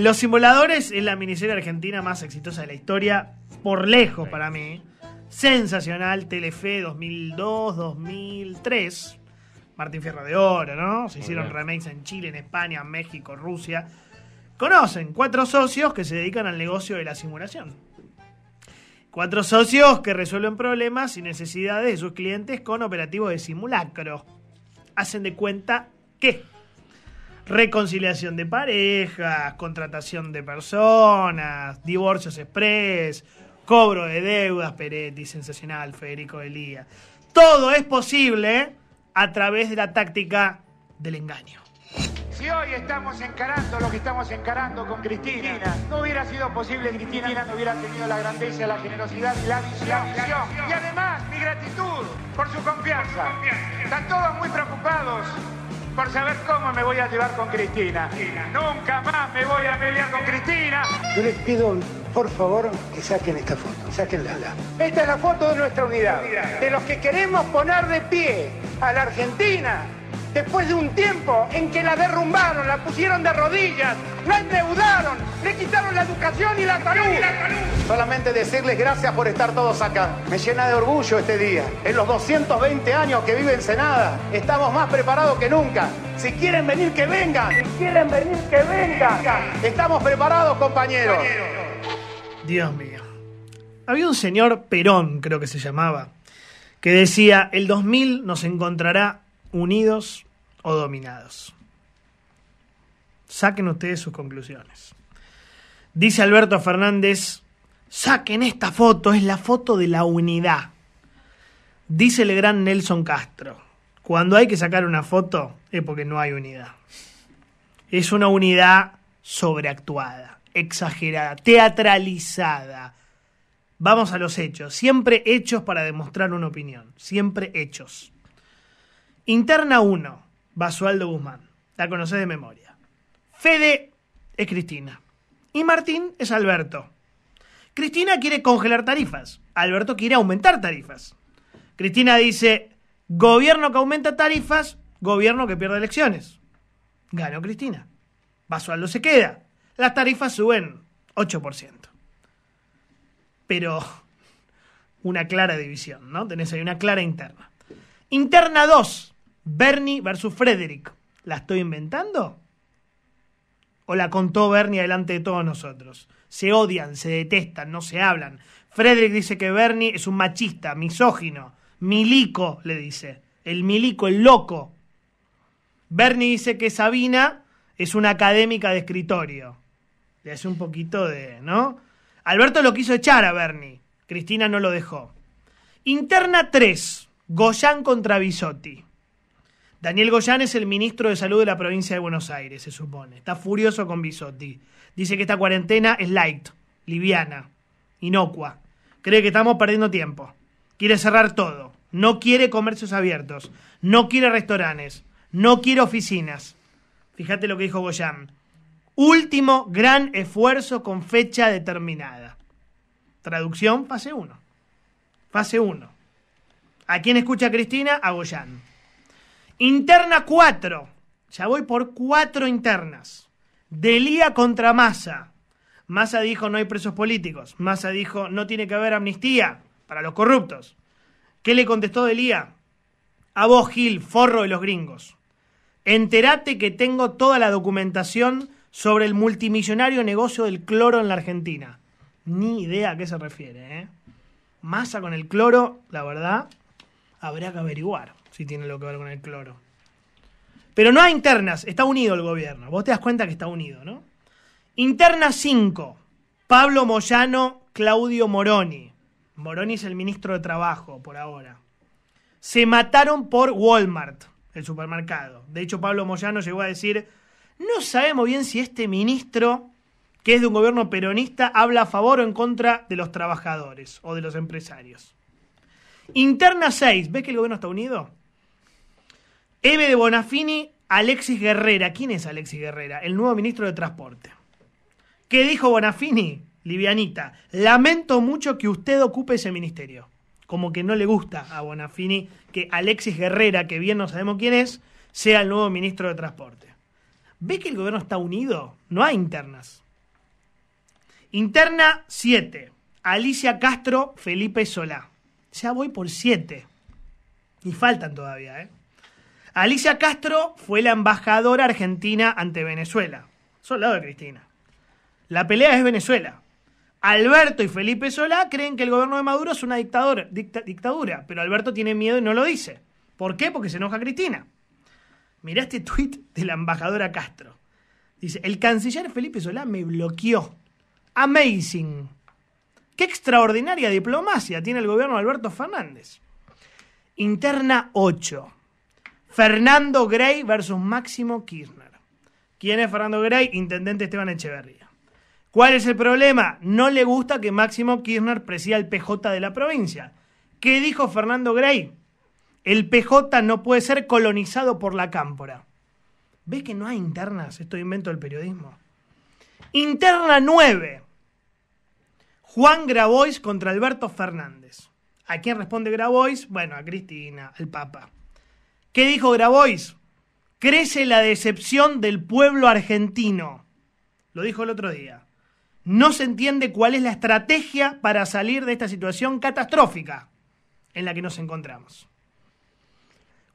Los Simuladores es la miniserie argentina más exitosa de la historia, por lejos para mí. Sensacional, Telefe 2002, 2003. Martín Fierro de Oro, ¿no? Se hicieron remakes en Chile, en España, México, Rusia. Conocen cuatro socios que se dedican al negocio de la simulación. Cuatro socios que resuelven problemas y necesidades de sus clientes con operativos de simulacro. Hacen de cuenta que reconciliación de parejas, contratación de personas, divorcios express, cobro de deudas, Peretti, sensacional, Federico Elías. Todo es posible a través de la táctica del engaño. Si hoy estamos encarando lo que estamos encarando con Cristina, no hubiera sido posible, Cristina, Cristina, no hubiera tenido la grandeza, la generosidad y la visión. Y además, mi gratitud Por su confianza. Están todos muy preocupados por saber cómo me voy a llevar con Cristina. Nunca más me voy a pelear con Cristina. Yo les pido, por favor, que saquen esta foto. Sáquenla. Esta es la foto de nuestra unidad. De los que queremos poner de pie a la Argentina después de un tiempo en que la derrumbaron, la pusieron de rodillas, lo endeudaron, le quitaron la educación y la salud. Solamente decirles gracias por estar todos acá. Me llena de orgullo este día. En los 220 años que vive Ensenada, estamos más preparados que nunca. Si quieren venir, que vengan. Si quieren venir, que vengan. Estamos preparados, compañeros. Dios mío. Había un señor Perón, creo que se llamaba, que decía, el 2000 nos encontrará unidos o dominados. Saquen ustedes sus conclusiones. Dice Alberto Fernández, saquen esta foto, es la foto de la unidad. Dice el gran Nelson Castro, cuando hay que sacar una foto es porque no hay unidad. Es una unidad sobreactuada, exagerada, teatralizada. Vamos a los hechos, siempre hechos para demostrar una opinión, siempre hechos. Interna 1, Basualdo Guzmán, la conoces de memoria. Fede es Cristina. Y Martín es Alberto. Cristina quiere congelar tarifas. Alberto quiere aumentar tarifas. Cristina dice, gobierno que aumenta tarifas, gobierno que pierde elecciones. Gano Cristina. Basualdo se queda. Las tarifas suben 8%. Pero una clara división, ¿no? Tenés ahí una clara interna. Interna 2, Bernie versus Frederick. ¿La estoy inventando? o la contó Bernie delante de todos nosotros. Se odian, se detestan, no se hablan. Frederick dice que Bernie es un machista, misógino. Milico, le dice. El milico, el loco. Bernie dice que Sabina es una académica de escritorio. Le hace un poquito de, ¿no? Alberto lo quiso echar a Bernie. Cristina no lo dejó. Interna 3. Goyán contra Bisotti. Daniel Goyán es el ministro de Salud de la provincia de Buenos Aires, se supone. Está furioso con Bisotti. Dice que esta cuarentena es light, liviana, inocua. Cree que estamos perdiendo tiempo. Quiere cerrar todo. No quiere comercios abiertos. No quiere restaurantes. No quiere oficinas. Fíjate lo que dijo Goyán. Último gran esfuerzo con fecha determinada. Traducción, fase 1. Fase 1. ¿A quién escucha Cristina? A Goyán. Interna 4. Ya voy por cuatro internas. Delía contra Massa. Massa dijo no hay presos políticos. Massa dijo no tiene que haber amnistía para los corruptos. ¿Qué le contestó Delía? A vos, Gil, forro de los gringos. Entérate que tengo toda la documentación sobre el multimillonario negocio del cloro en la Argentina. Ni idea a qué se refiere, ¿eh? con el cloro, la verdad, habrá que averiguar si tiene lo que ver con el cloro. Pero no hay internas, está unido el gobierno. Vos te das cuenta que está unido, ¿no? Interna 5, Pablo Moyano, Claudio Moroni. Moroni es el ministro de Trabajo por ahora. Se mataron por Walmart, el supermercado. De hecho, Pablo Moyano llegó a decir, no sabemos bien si este ministro, que es de un gobierno peronista, habla a favor o en contra de los trabajadores o de los empresarios. Interna 6, ¿ves que el gobierno está unido? M de Bonafini, Alexis Guerrera. ¿Quién es Alexis Guerrera? El nuevo ministro de Transporte. ¿Qué dijo Bonafini? Livianita, lamento mucho que usted ocupe ese ministerio. Como que no le gusta a Bonafini que Alexis Guerrera, que bien no sabemos quién es, sea el nuevo ministro de Transporte. ¿Ve que el gobierno está unido? No hay internas. Interna 7. Alicia Castro, Felipe Solá. Ya voy por 7. Y faltan todavía, ¿eh? Alicia Castro fue la embajadora argentina ante Venezuela. Soldado de Cristina. La pelea es Venezuela. Alberto y Felipe Solá creen que el gobierno de Maduro es una dictadura, dictadura, pero Alberto tiene miedo y no lo dice. ¿Por qué? Porque se enoja Cristina. Mirá este tuit de la embajadora Castro. Dice, el canciller Felipe Solá me bloqueó. Amazing. Qué extraordinaria diplomacia tiene el gobierno de Alberto Fernández. Interna 8. Fernando Grey versus Máximo Kirchner. ¿Quién es Fernando Grey? Intendente Esteban Echeverría. ¿Cuál es el problema? No le gusta que Máximo Kirchner presida el PJ de la provincia. ¿Qué dijo Fernando Grey? El PJ no puede ser colonizado por la cámpora. ¿Ves que no hay internas? Esto invento del periodismo. Interna 9. Juan Grabois contra Alberto Fernández. ¿A quién responde Grabois? Bueno, a Cristina, al Papa. ¿Qué dijo Grabois? Crece la decepción del pueblo argentino. Lo dijo el otro día. No se entiende cuál es la estrategia para salir de esta situación catastrófica en la que nos encontramos.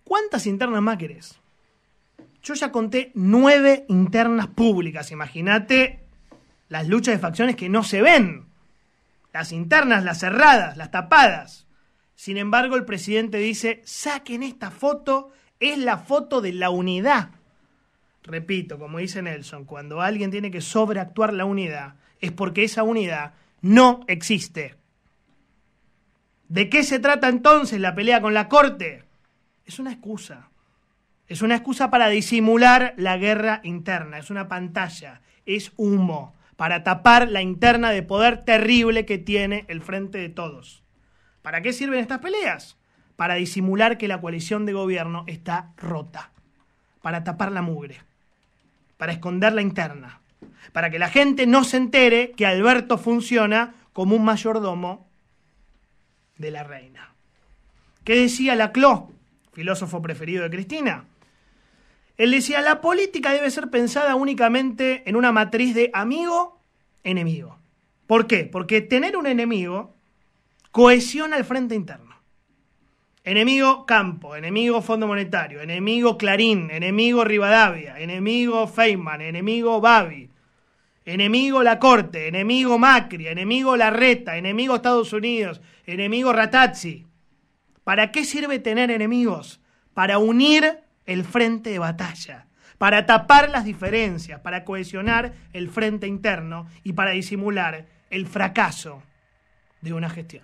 ¿Cuántas internas más querés? Yo ya conté nueve internas públicas. Imagínate las luchas de facciones que no se ven. Las internas, las cerradas, las tapadas. Sin embargo, el presidente dice, saquen esta foto, es la foto de la unidad. Repito, como dice Nelson, cuando alguien tiene que sobreactuar la unidad, es porque esa unidad no existe. ¿De qué se trata entonces la pelea con la Corte? Es una excusa. Es una excusa para disimular la guerra interna, es una pantalla, es humo, para tapar la interna de poder terrible que tiene el frente de todos. ¿Para qué sirven estas peleas? Para disimular que la coalición de gobierno está rota, para tapar la mugre, para esconder la interna, para que la gente no se entere que Alberto funciona como un mayordomo de la reina. ¿Qué decía Laclau, filósofo preferido de Cristina? Él decía, la política debe ser pensada únicamente en una matriz de amigo-enemigo. ¿Por qué? Porque tener un enemigo Cohesión al frente interno. Enemigo Campo, enemigo Fondo Monetario, enemigo Clarín, enemigo Rivadavia, enemigo Feynman, enemigo Babi, enemigo La Corte, enemigo Macri, enemigo reta enemigo Estados Unidos, enemigo Ratazzi. ¿Para qué sirve tener enemigos? Para unir el frente de batalla, para tapar las diferencias, para cohesionar el frente interno y para disimular el fracaso de una gestión.